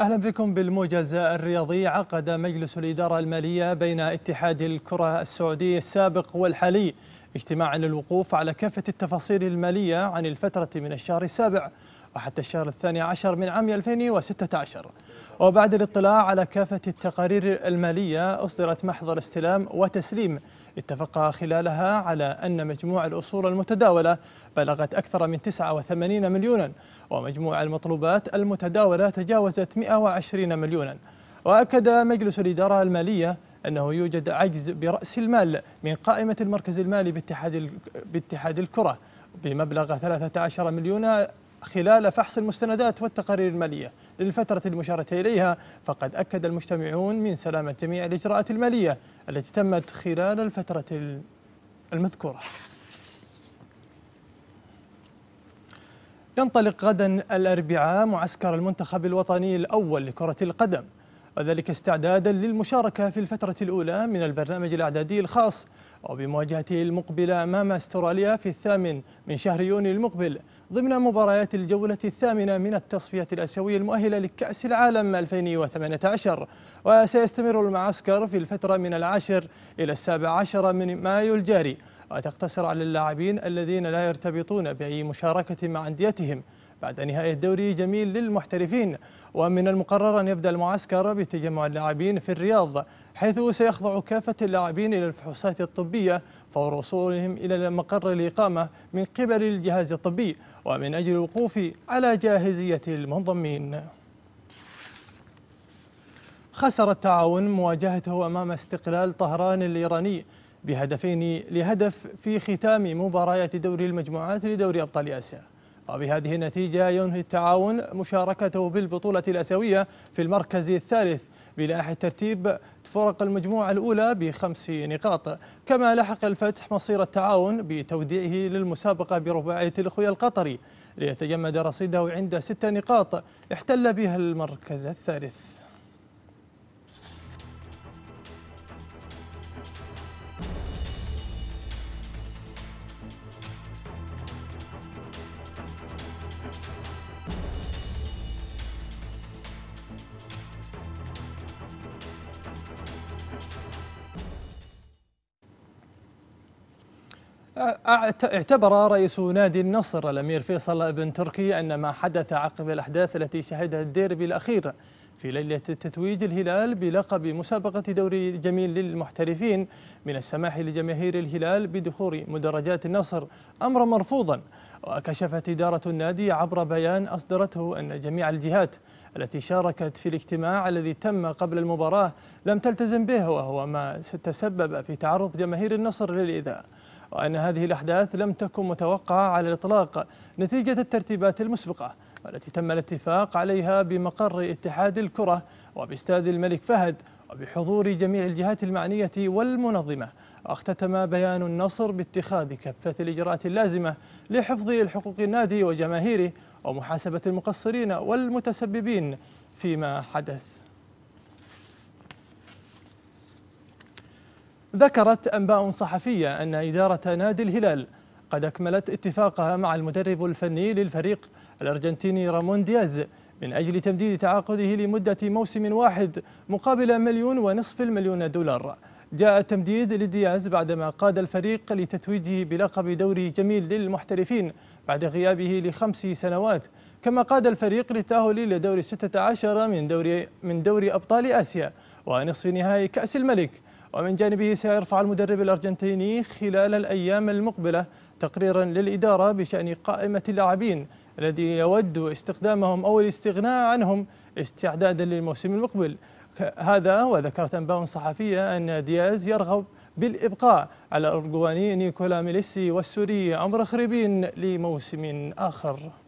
أهلا بكم بالموجز الرياضي عقد مجلس الإدارة المالية بين اتحاد الكرة السعودي السابق والحالي اجتماعا للوقوف على كافة التفاصيل المالية عن الفترة من الشهر السابع وحتى الشهر الثاني عشر من عام 2016 وبعد الاطلاع على كافة التقارير المالية أصدرت محضر استلام وتسليم اتفق خلالها على أن مجموع الأصول المتداولة بلغت أكثر من 89 مليونا ومجموع المطلوبات المتداولة تجاوزت 120 مليونا وأكد مجلس الإدارة المالية أنه يوجد عجز برأس المال من قائمة المركز المالي باتحاد, باتحاد الكرة بمبلغ 13 مليون خلال فحص المستندات والتقارير المالية للفترة المشارة إليها فقد أكد المجتمعون من سلامة جميع الإجراءات المالية التي تمت خلال الفترة المذكورة ينطلق غدا الأربعاء معسكر المنتخب الوطني الأول لكرة القدم وذلك استعدادا للمشاركة في الفترة الأولى من البرنامج الأعدادي الخاص وبمواجهته المقبلة أمام استراليا في الثامن من شهر يونيو المقبل ضمن مباريات الجولة الثامنة من التصفية الآسيوية المؤهلة لكأس العالم 2018 وسيستمر المعسكر في الفترة من العاشر إلى السابع عشر من مايو الجاري وتقتصر على اللاعبين الذين لا يرتبطون بأي مشاركة مع أنديتهم بعد نهائي الدوري جميل للمحترفين ومن المقرر أن يبدأ المعسكر بتجمع اللاعبين في الرياض حيث سيخضع كافة اللاعبين إلى الفحوصات الطبية فور وصولهم إلى مقر الإقامة من قبل الجهاز الطبي ومن أجل الوقوف على جاهزية المنضمين خسر التعاون مواجهته أمام استقلال طهران الإيراني بهدفين لهدف في ختام مباريات دوري المجموعات لدوري أبطال آسيا وبهذه النتيجة ينهي التعاون مشاركته بالبطولة الأسيوية في المركز الثالث بلائحة ترتيب فرق المجموعة الأولى بخمس نقاط كما لحق الفتح مصير التعاون بتوديعه للمسابقة برباعية الأخوية القطري ليتجمد رصيده عند ست نقاط احتل بها المركز الثالث اعتبر رئيس نادي النصر الامير فيصل بن تركي ان ما حدث عقب الاحداث التي شهدها الديربي الاخير في ليله تتويج الهلال بلقب مسابقه دوري جميل للمحترفين من السماح لجماهير الهلال بدخول مدرجات النصر امرا مرفوضا وكشفت اداره النادي عبر بيان اصدرته ان جميع الجهات التي شاركت في الاجتماع الذي تم قبل المباراه لم تلتزم به وهو ما تسبب في تعرض جماهير النصر للاذاءه وأن هذه الأحداث لم تكن متوقعة على الإطلاق نتيجة الترتيبات المسبقة والتي تم الاتفاق عليها بمقر اتحاد الكرة وباستاد الملك فهد وبحضور جميع الجهات المعنية والمنظمة واختتم بيان النصر باتخاذ كافة الإجراءات اللازمة لحفظ الحقوق النادي وجماهيره ومحاسبة المقصرين والمتسببين فيما حدث ذكرت أنباء صحفية أن إدارة نادي الهلال قد أكملت اتفاقها مع المدرب الفني للفريق الأرجنتيني رامون دياز من أجل تمديد تعاقده لمدة موسم واحد مقابل مليون ونصف المليون دولار جاء التمديد لدياز بعدما قاد الفريق لتتويجه بلقب دوري جميل للمحترفين بعد غيابه لخمس سنوات كما قاد الفريق للتأهل إلى دور 16 من دوري من دوري أبطال آسيا ونصف نهائي كأس الملك ومن جانبه سيرفع المدرب الأرجنتيني خلال الأيام المقبلة تقريرا للإدارة بشأن قائمة اللاعبين الذي يود استخدامهم أو الاستغناء عنهم استعدادا للموسم المقبل هذا وذكرت أنباء صحفية أن دياز يرغب بالإبقاء على أرجواني نيكولا ميليسي والسوري عمر خريبين لموسم آخر